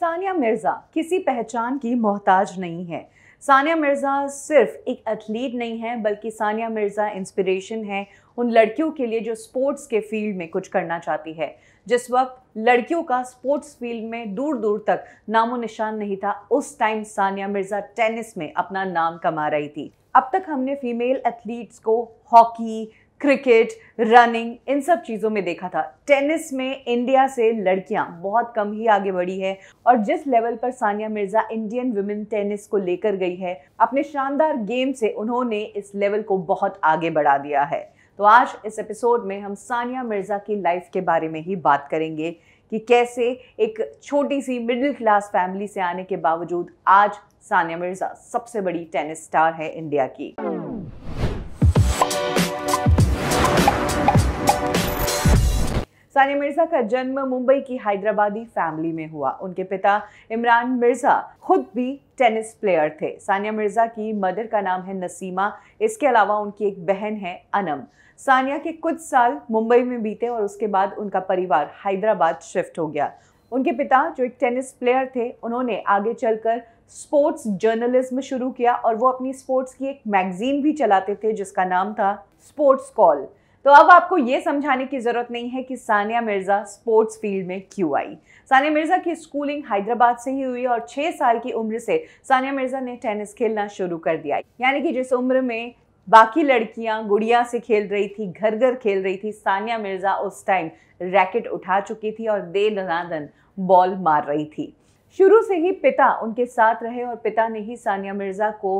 सानिया मिर्ज़ा किसी पहचान की मोहताज नहीं है सानिया मिर्ज़ा सिर्फ एक एथलीट नहीं है बल्कि सानिया मिर्ज़ा इंस्पिरेशन है उन लड़कियों के लिए जो स्पोर्ट्स के फील्ड में कुछ करना चाहती है जिस वक्त लड़कियों का स्पोर्ट्स फील्ड में दूर दूर तक नामो निशान नहीं था उस टाइम सानिया मिर्ज़ा टेनिस में अपना नाम कमा रही थी अब तक हमने फीमेल एथलीट्स को हॉकी क्रिकेट रनिंग इन सब चीज़ों में देखा था टेनिस में इंडिया से लड़कियां बहुत कम ही आगे बढ़ी है और जिस लेवल पर Sania Mirza Indian women tennis को लेकर गई है अपने शानदार गेम से उन्होंने इस लेवल को बहुत आगे बढ़ा दिया है तो आज इस एपिसोड में हम सानिया मिर्ज़ा की लाइफ के बारे में ही बात करेंगे कि कैसे एक छोटी सी मिडिल क्लास फैमिली से आने के बावजूद आज सानिया मिर्ज़ा सबसे बड़ी टेनिस स्टार है इंडिया की सानिया मिर्जा का जन्म मुंबई की हैदराबादी फैमिली में हुआ उनके पिता इमरान मिर्जा खुद भी टेनिस प्लेयर थे सानिया मिर्जा की मदर का नाम है नसीमा इसके अलावा उनकी एक बहन है अनम सानिया के कुछ साल मुंबई में बीते और उसके बाद उनका परिवार हैदराबाद शिफ्ट हो गया उनके पिता जो एक टेनिस प्लेयर थे उन्होंने आगे चलकर स्पोर्ट्स जर्नलिज्म शुरू किया और वो अपनी स्पोर्ट्स की एक मैगजीन भी चलाते थे जिसका नाम था स्पोर्ट्स कॉल तो अब आपको ये समझाने की ज़रूरत नहीं है कि सानिया मिर्ज़ा स्पोर्ट्स फील्ड में क्यों आई सानिया मिर्ज़ा की स्कूलिंग हैदराबाद से ही हुई और छः साल की उम्र से सानिया मिर्ज़ा ने टेनिस खेलना शुरू कर दिया यानी कि जिस उम्र में बाकी लड़कियां गुड़िया से खेल रही थी घर घर खेल रही थी सानिया मिर्ज़ा उस टाइम रैकेट उठा चुकी थी और दे दनादन बॉल मार रही थी शुरू से ही पिता उनके साथ रहे और पिता ने ही सानिया मिर्ज़ा को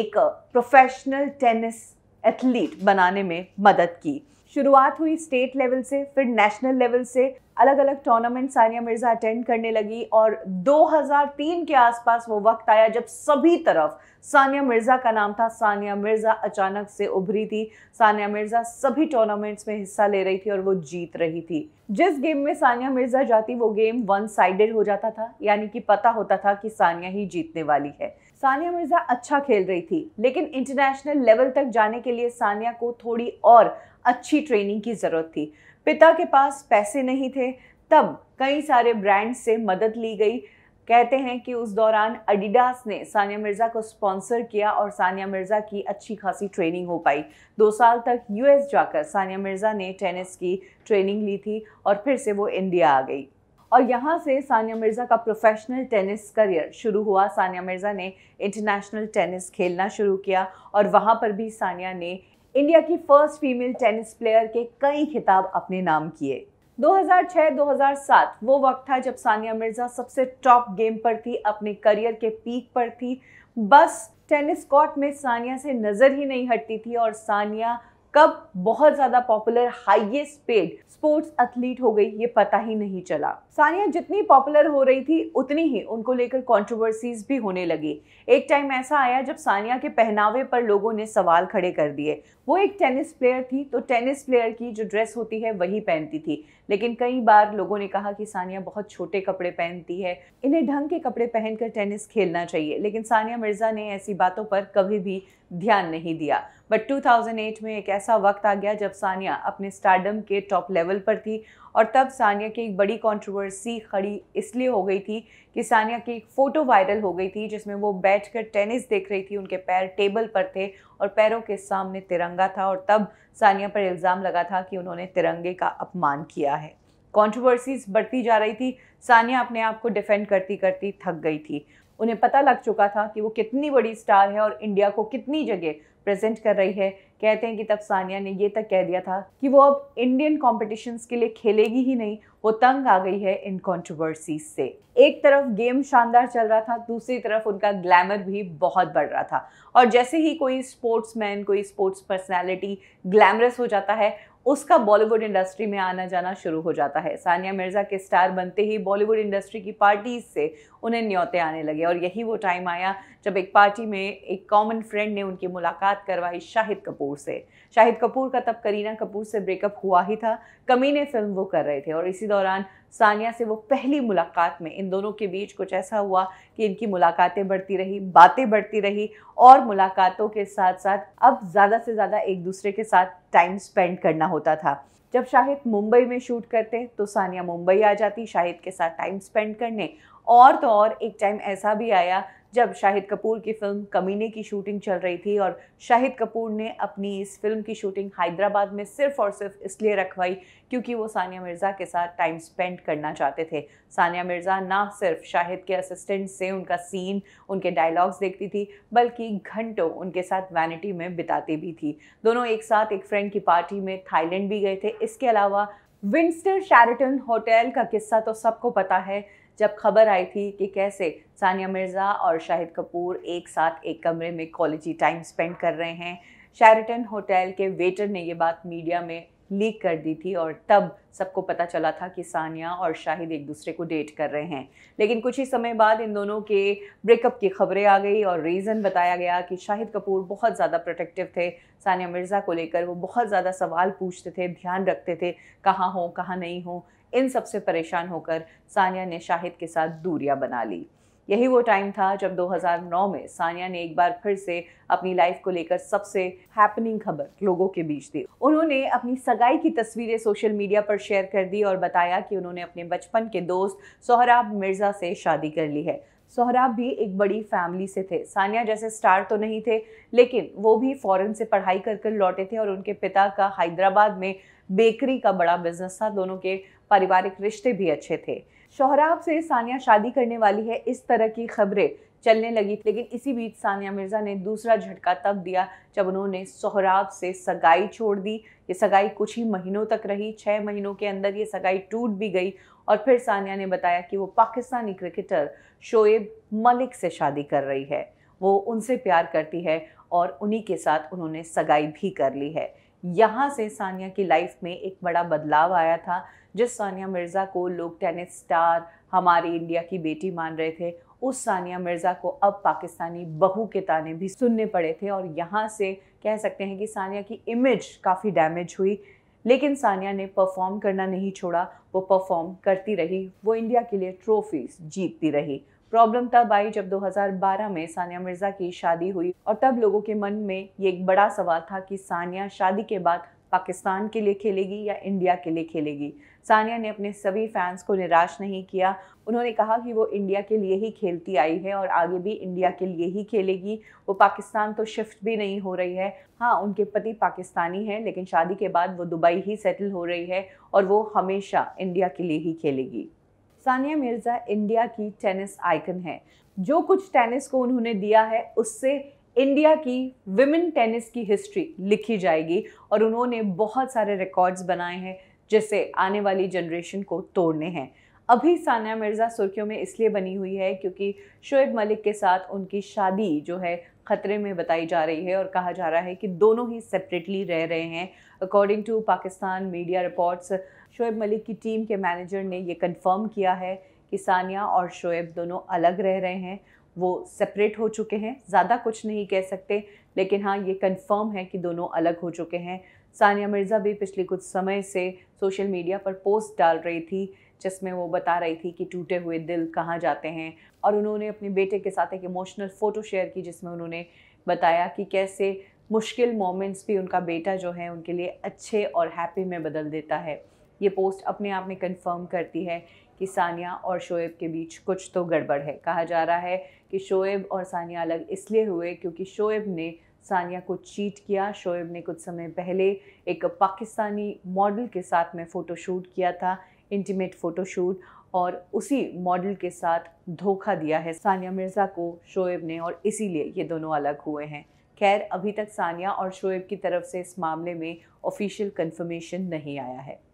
एक प्रोफेशनल टेनिस एथलीट बनाने में मदद की शुरुआत हुई स्टेट लेवल से फिर नेशनल लेवल से अलग अलग टूर्नामेंट सानिया मिर्ज़ा अटेंड करने लगी और 2003 के आसपास वो वक्त आया जब सभी तरफ सानिया मिर्ज़ा का नाम था सानिया मिर्ज़ा अचानक से उभरी थी सानिया मिर्ज़ा सभी टूर्नामेंट्स में हिस्सा ले रही थी और वो जीत रही थी जिस गेम में सानिया मिर्ज़ा जाती वो गेम वन साइडेड हो जाता था यानी कि पता होता था कि सानिया ही जीतने वाली है सानिया मिर्जा अच्छा खेल रही थी लेकिन इंटरनेशनल लेवल तक जाने के लिए सानिया को थोड़ी और अच्छी ट्रेनिंग की ज़रूरत थी पिता के पास पैसे नहीं थे तब कई सारे ब्रांड्स से मदद ली गई कहते हैं कि उस दौरान अडिडास ने सानिया मिर्ज़ा को स्पॉन्सर किया और सानिया मिर्ज़ा की अच्छी खासी ट्रेनिंग हो पाई दो साल तक यूएस जाकर सानिया मिर्ज़ा ने टेनिस की ट्रेनिंग ली थी और फिर से वो इंडिया आ गई और यहाँ से सानिया मिर्ज़ा का प्रोफेशनल टेनिस करियर शुरू हुआ सानिया मिर्ज़ा ने इंटरनेशनल टेनिस खेलना शुरू किया और वहाँ पर भी सानिया ने इंडिया की फर्स्ट फीमेल टेनिस प्लेयर के कई खिताब अपने नाम किए 2006-2007 वो वक्त था जब सानिया मिर्ज़ा सबसे टॉप गेम पर थी अपने करियर के पीक पर थी बस टेनिस कोर्ट में सानिया से नज़र ही नहीं हटती थी और सानिया कब बहुत ज्यादा popular highest paid sports athlete हो गई ये पता ही नहीं चला सानिया जितनी पॉपुलर हो रही थी उतनी ही उनको लेकर कंट्रोवर्सीज भी होने लगी एक टाइम ऐसा आया जब सानिया के पहनावे पर लोगों ने सवाल खड़े कर दिए वो एक टेनिस प्लेयर थी तो टेनिस प्लेयर की जो ड्रेस होती है वही पहनती थी लेकिन कई बार लोगों ने कहा कि सानिया बहुत छोटे कपड़े पहनती है इन्हें ढंग के कपड़े पहनकर टेनिस खेलना चाहिए लेकिन सानिया मिर्ज़ा ने ऐसी बातों पर कभी भी ध्यान नहीं दिया बट 2008 में एक ऐसा वक्त आ गया जब सानिया अपने स्टार्डम के टॉप लेवल पर थी और तब सानिया की एक बड़ी कंट्रोवर्सी खड़ी इसलिए हो गई थी कि सानिया की एक फ़ोटो वायरल हो गई थी जिसमें वो बैठकर टेनिस देख रही थी उनके पैर टेबल पर थे और पैरों के सामने तिरंगा था और तब सानिया पर इल्ज़ाम लगा था कि उन्होंने तिरंगे का अपमान किया है कॉन्ट्रोवर्सीज बढ़ती जा रही थी सानिया अपने आप को डिफेंड करती करती थक गई थी उन्हें पता लग चुका था कि वो कितनी बड़ी स्टार है और इंडिया को कितनी जगह प्रेजेंट कर रही है कहते हैं कि तब सानिया ने ये तक कह दिया था कि वो अब इंडियन कॉम्पिटिशन्स के लिए खेलेगी ही नहीं वो तंग आ गई है इन कॉन्ट्रोवर्सीज से एक तरफ गेम शानदार चल रहा था दूसरी तरफ उनका ग्लैमर भी बहुत बढ़ रहा था और जैसे ही कोई स्पोर्ट्समैन कोई स्पोर्ट्स पर्सनैलिटी ग्लैमरस हो जाता है उसका बॉलीवुड इंडस्ट्री में आना जाना शुरू हो जाता है सानिया मिर्ज़ा के स्टार बनते ही बॉलीवुड इंडस्ट्री की पार्टीज से उन्हें न्योते आने लगे और यही वो टाइम आया जब एक पार्टी में एक कॉमन फ्रेंड ने उनकी मुलाकात करवाई शाहिद कपूर से शाहिद कपूर का तब करीना कपूर से ब्रेकअप हुआ ही था कमीने फिल्म वो कर रहे थे और इसी दौरान सानिया से वो पहली मुलाकात में इन दोनों के बीच कुछ ऐसा हुआ कि इनकी मुलाकातें बढ़ती रही बातें बढ़ती रही और मुलाकातों के साथ साथ अब ज़्यादा से ज़्यादा एक दूसरे के साथ टाइम स्पेंड करना होता था जब शाहिद मुंबई में शूट करते तो सानिया मुंबई आ जाती शाहिद के साथ टाइम स्पेंड करने और तो और एक टाइम ऐसा भी आया जब शाहिद कपूर की फिल्म कमीने की शूटिंग चल रही थी और शाहिद कपूर ने अपनी इस फिल्म की शूटिंग हैदराबाद में सिर्फ और सिर्फ इसलिए रखवाई क्योंकि वो सानिया मिर्ज़ा के साथ टाइम स्पेंड करना चाहते थे सानिया मिर्ज़ा ना सिर्फ शाहिद के असिस्टेंट से उनका सीन उनके डायलॉग्स देखती थी बल्कि घंटों उनके साथ वैनिटी में बिताती भी थी दोनों एक साथ एक फ्रेंड की पार्टी में थाईलैंड भी गए थे इसके अलावा विंस्टर शैरटन होटल का किस्सा तो सबको पता है जब खबर आई थी कि कैसे सानिया मिर्ज़ा और शाहिद कपूर एक साथ एक कमरे में कॉलेजी टाइम स्पेंड कर रहे हैं शेरिटन होटल के वेटर ने ये बात मीडिया में लीक कर दी थी और तब सबको पता चला था कि सानिया और शाहिद एक दूसरे को डेट कर रहे हैं लेकिन कुछ ही समय बाद इन दोनों के ब्रेकअप की खबरें आ गई और रीज़न बताया गया कि शाहिद कपूर बहुत ज़्यादा प्रोटेक्टिव थे सानिया मिर्ज़ा को लेकर वो बहुत ज़्यादा सवाल पूछते थे ध्यान रखते थे कहाँ हो कहाँ नहीं हो इन सबसे परेशान होकर सानिया ने शाहिद के साथ दूरियां बना ली यही वो टाइम था जब 2009 में सानिया ने एक बार फिर से अपनी लाइफ को लेकर सबसे हैपनिंग खबर लोगों के बीच दी उन्होंने अपनी सगाई की तस्वीरें सोशल मीडिया पर शेयर कर दी और बताया कि उन्होंने अपने बचपन के दोस्त सोहराब मिर्ज़ा से शादी कर ली है सोहराब भी एक बड़ी फैमिली से थे सानिया जैसे स्टार तो नहीं थे लेकिन वो भी फॉरेन से पढ़ाई कर कर लौटे थे और उनके पिता का हैदराबाद में बेकरी का बड़ा बिजनेस था दोनों के पारिवारिक रिश्ते भी अच्छे थे सोहराब से सानिया शादी करने वाली है इस तरह की खबरें चलने लगी लेकिन इसी बीच सानिया मिर्जा ने दूसरा झटका तब दिया जब उन्होंने सोहराब से सगाई छोड़ दी ये सगाई कुछ ही महीनों तक रही छः महीनों के अंदर ये सगाई टूट भी गई और फिर सानिया ने बताया कि वो पाकिस्तानी क्रिकेटर शोएब मलिक से शादी कर रही है वो उनसे प्यार करती है और उन्हीं के साथ उन्होंने सगाई भी कर ली है यहाँ से सानिया की लाइफ में एक बड़ा बदलाव आया था जिस सानिया मिर्ज़ा को लोग टेनिस स्टार हमारी इंडिया की बेटी मान रहे थे उस सानिया मिर्ज़ा को अब पाकिस्तानी बहू के ताने भी सुनने पड़े थे और यहाँ से कह सकते हैं कि सानिया की इमेज काफ़ी डैमेज हुई लेकिन सानिया ने परफॉर्म करना नहीं छोड़ा वो परफॉर्म करती रही वो इंडिया के लिए ट्रॉफीज जीतती रही प्रॉब्लम तब आई जब 2012 में सानिया मिर्ज़ा की शादी हुई और तब लोगों के मन में ये एक बड़ा सवाल था कि सानिया शादी के बाद पाकिस्तान के लिए खेलेगी या इंडिया के लिए खेलेगी सानिया ने अपने सभी फैंस को निराश नहीं किया उन्होंने कहा कि वो इंडिया के लिए ही खेलती आई है और आगे भी इंडिया के लिए ही खेलेगी वो पाकिस्तान तो शिफ्ट भी नहीं हो रही है हाँ उनके पति पाकिस्तानी हैं लेकिन शादी के बाद वो दुबई ही सेटल हो रही है और वो हमेशा इंडिया के लिए ही खेलेगी सानिया मिर्ज़ा इंडिया की टेनिस आइकन है जो कुछ टेनिस को उन्होंने दिया है उससे इंडिया की विमेन टेनिस की हिस्ट्री लिखी जाएगी और उन्होंने बहुत सारे रिकॉर्ड्स बनाए हैं जिससे आने वाली जनरेशन को तोड़ने हैं अभी सानिया मिर्ज़ा सुर्खियों में इसलिए बनी हुई है क्योंकि शोएब मलिक के साथ उनकी शादी जो है ख़तरे में बताई जा रही है और कहा जा रहा है कि दोनों ही सेपरेटली रह रहे हैं according to Pakistan media reports Shoaib Malik की टीम के मैनेजर ने ये कंफर्म किया है कि सानिया और शोएब दोनों अलग रह रहे हैं वो सेपरेट हो चुके हैं ज़्यादा कुछ नहीं कह सकते लेकिन हाँ ये कंफर्म है कि दोनों अलग हो चुके हैं सानिया मिर्ज़ा भी पिछले कुछ समय से सोशल मीडिया पर पोस्ट डाल रही थी जिसमें वो बता रही थी कि टूटे हुए दिल कहाँ जाते हैं और उन्होंने अपने बेटे के साथ एक इमोशनल फ़ोटो शेयर की जिसमें उन्होंने बताया कि कैसे मुश्किल मोमेंट्स भी उनका बेटा जो है उनके लिए अच्छे और हैप्पी में बदल देता है ये पोस्ट अपने आप में कंफर्म करती है कि सानिया और शोएब के बीच कुछ तो गड़बड़ है कहा जा रहा है कि शोएब और सानिया अलग इसलिए हुए क्योंकि शोएब ने सानिया को चीट किया शोएब ने कुछ समय पहले एक पाकिस्तानी मॉडल के साथ में फ़ोटोशूट किया था इंटीमेट फ़ोटोशूट और उसी मॉडल के साथ धोखा दिया है सानिया मिर्ज़ा को शोएब ने और इसीलिए ये दोनों अलग हुए हैं खैर अभी तक सानिया और शोएब की तरफ से इस मामले में ऑफिशियल कंफर्मेशन नहीं आया है